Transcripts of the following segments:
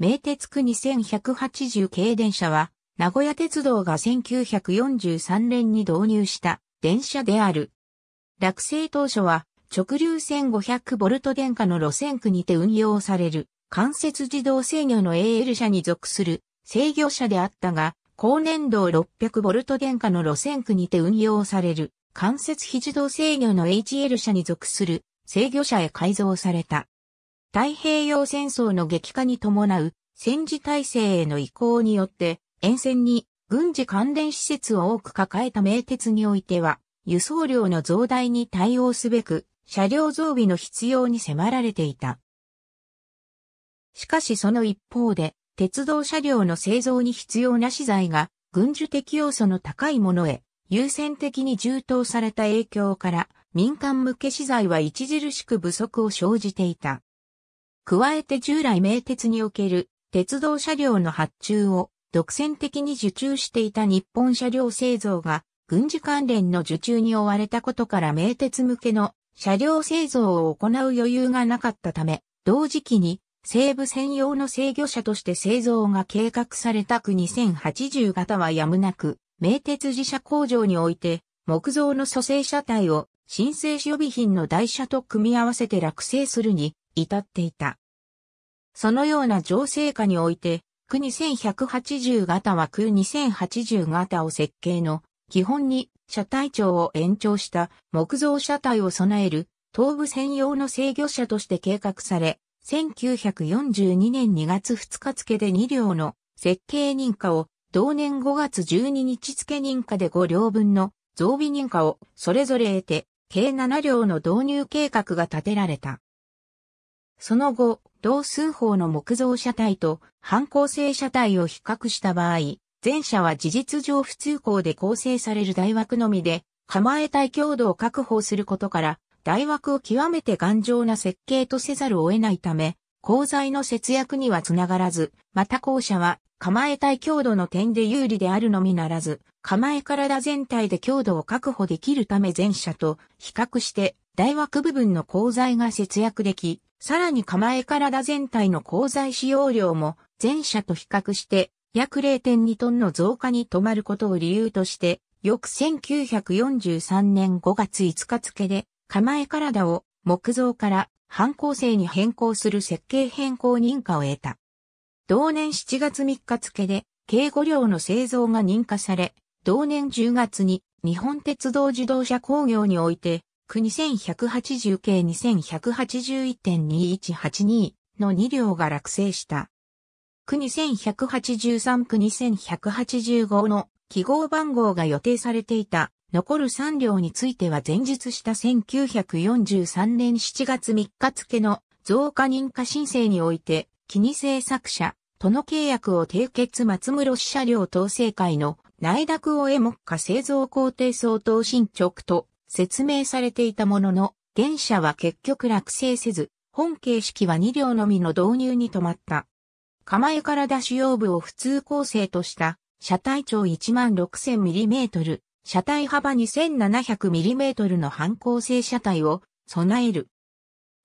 名鉄区2180系電車は、名古屋鉄道が1943年に導入した電車である。落成当初は直流線500ボルト電化の路線区にて運用される関節自動制御の AL 車に属する制御車であったが、高年度600ボルト電化の路線区にて運用される関節非自動制御の HL 車に属する制御車へ改造された。太平洋戦争の激化に伴う戦時体制への移行によって、沿線に軍事関連施設を多く抱えた名鉄においては、輸送量の増大に対応すべく、車両増備の必要に迫られていた。しかしその一方で、鉄道車両の製造に必要な資材が、軍需的要素の高いものへ、優先的に充当された影響から、民間向け資材は著しく不足を生じていた。加えて従来名鉄における鉄道車両の発注を独占的に受注していた日本車両製造が軍事関連の受注に追われたことから名鉄向けの車両製造を行う余裕がなかったため、同時期に西部専用の制御車として製造が計画されたく2080型はやむなく、名鉄自社工場において木造の蘇生車体を新製予備品の台車と組み合わせて落成するに至っていた。そのような情勢下において、区2180型は区2080型を設計の基本に車体長を延長した木造車体を備える東部専用の制御車として計画され、1942年2月2日付で2両の設計認可を同年5月12日付認可で5両分の増備認可をそれぞれ得て計7両の導入計画が立てられた。その後、同数法の木造車体と反構成車体を比較した場合、前者は事実上普通校で構成される大枠のみで、構え体強度を確保することから、大枠を極めて頑丈な設計とせざるを得ないため、鋼材の節約にはつながらず、また後者は構え体強度の点で有利であるのみならず、構え体全体で強度を確保できるため前者と比較して大枠部分の鋼材が節約でき、さらに構え体全体の鋼材使用量も前者と比較して約0.2トンの増加に止まることを理由として、翌1943年5月5日付で構え体を木造から半構成に変更する設計変更認可を得た。同年7月3日付で軽護両の製造が認可され、同年10月に日本鉄道自動車工業において2180系2181.2182の2両が落成した。区2183区2185の記号番号が予定されていた残る3両については前述した1943年7月3日付の増加認可申請において、気に製作者、との契約を締結松室支社両統制会の内諾を得目下製造工程相当進捗と説明されていたものの、電車は結局落成せず、本形式は2両のみの導入に止まった。構えから出し用部を普通構成とした、車体長 16000mm、車体幅 2700mm の反構成車体を備える。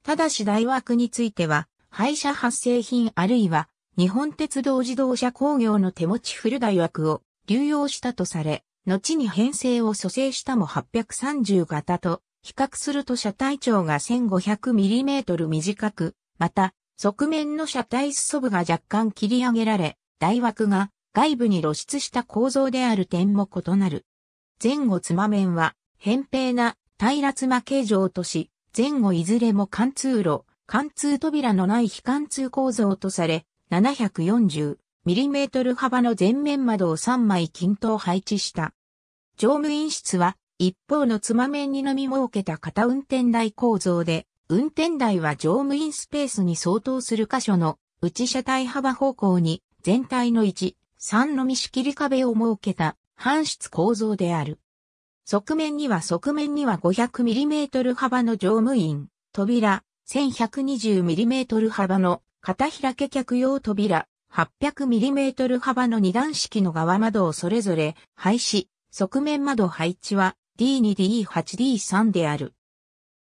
ただし大枠については、廃車発生品あるいは、日本鉄道自動車工業の手持ち古大枠を流用したとされ、後に編成を蘇生したも830型と、比較すると車体長が 1500mm 短く、また、側面の車体裾部が若干切り上げられ、台枠が外部に露出した構造である点も異なる。前後つま面は、扁平な平つま形状とし、前後いずれも貫通路、貫通扉のない非貫通構造とされ、740mm 幅の前面窓を3枚均等配置した。乗務員室は、一方のつま面に飲み設けた片運転台構造で、運転台は乗務員スペースに相当する箇所の内車体幅方向に全体の1、3のみ仕切り壁を設けた半室構造である。側面には側面には 500mm 幅の乗務員、扉、1120mm 幅の片開け客用扉、800mm 幅の二段式の側窓をそれぞれ廃止、側面窓配置は D2D8D3 である。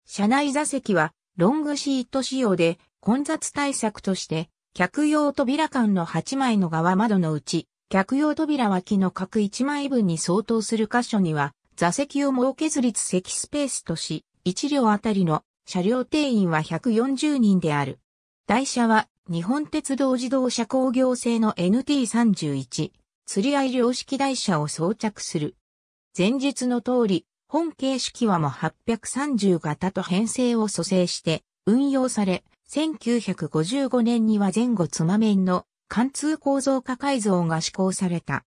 車内座席はロングシート仕様で混雑対策として客用扉間の8枚の側窓のうち客用扉脇の角1枚分に相当する箇所には座席を設けず立席スペースとし1両あたりの車両定員は140人である。台車は日本鉄道自動車工業製の NT31 釣り合い量式台車を装着する。前述の通り、本形式はも830型と編成を蘇生して運用され、1955年には前後つま面の貫通構造化改造が施行された。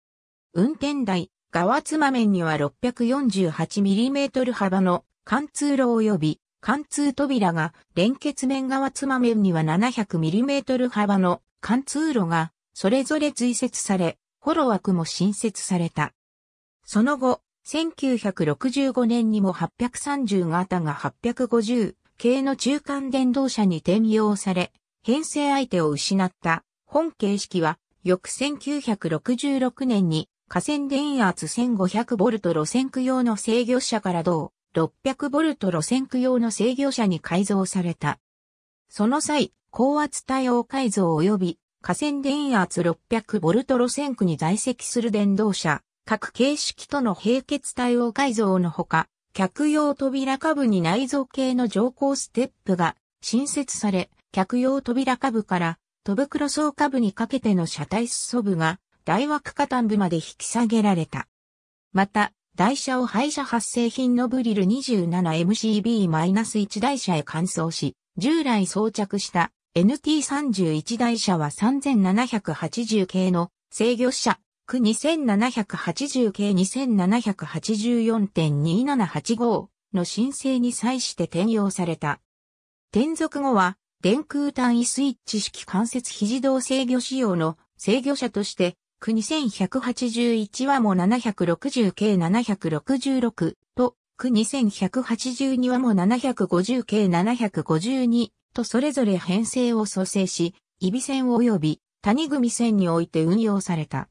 運転台、側つま面には 648mm 幅の貫通路及び貫通扉が連結面側つま面には 700mm 幅の貫通路がそれぞれ追設され、フォロ枠も新設された。その後、1965年にも830型が850系の中間電動車に転用され、編成相手を失った本形式は、翌1966年に河川電圧 1500V 路線区用の制御車から同 600V 路線区用の制御車に改造された。その際、高圧対応改造及び河川電圧 600V 路線区に在籍する電動車、各形式との並結対応改造のほか、客用扉下部に内蔵系の乗降ステップが新設され、客用扉下部から戸袋層下部にかけての車体裾部が大枠下端部まで引き下げられた。また、台車を廃車発生品のブリル 27MCB-1 台車へ換装し、従来装着した NT31 台車は3780系の制御車区2780系2784.2785の申請に際して転用された。転属後は、電空単位スイッチ式関節非自動制御仕様の制御者として、区2181話も760計766と、区2182話も750計752とそれぞれ編成を蘇生し、伊比線及び谷組線において運用された。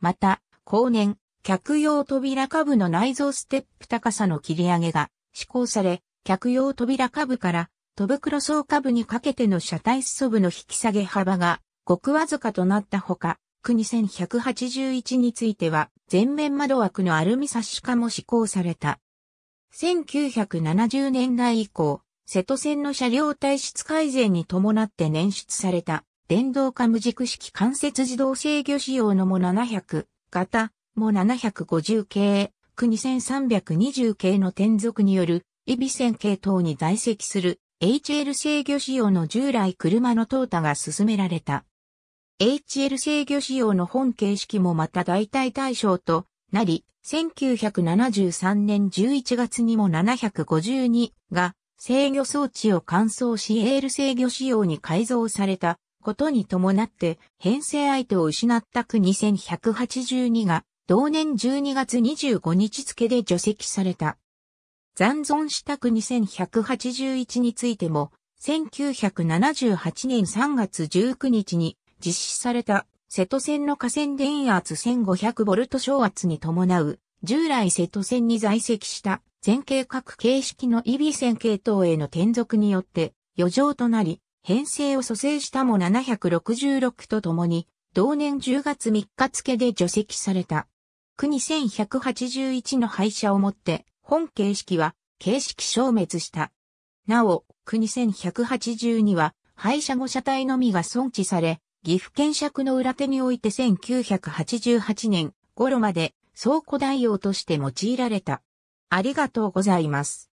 また、後年、客用扉下部の内蔵ステップ高さの切り上げが施行され、客用扉下部から戸袋層部にかけての車体素部の引き下げ幅がごくわずかとなったほか、国1181については全面窓枠のアルミサッシュ化も施行された。1970年代以降、瀬戸線の車両体質改善に伴って捻出された電動化無軸式関節自動制御仕様のも700型、も750系、区2320系の転属による、イビ線系統に在籍する HL 制御仕様の従来車の淘汰が進められた。HL 制御仕様の本形式もまた代替対象となり、1973年11月にも752が制御装置を換装し AL 制御仕様に改造されたことに伴って編成相手を失った区2 1 8 2が同年12月25日付で除籍された。残存した区2 1 8 1についても1978年3月19日に実施された瀬戸線の河川電圧1500ボルト昇圧に伴う従来瀬戸線に在籍した前傾各形式のイビ線系統への転属によって余剰となり編成を蘇生したも766ととに、同年10月3日付で除籍された。区2181の廃車をもって、本形式は形式消滅した。なお、区2182は廃車後車体のみが存置され、岐阜県尺の裏手において1988年頃まで倉庫代用として用いられた。ありがとうございます。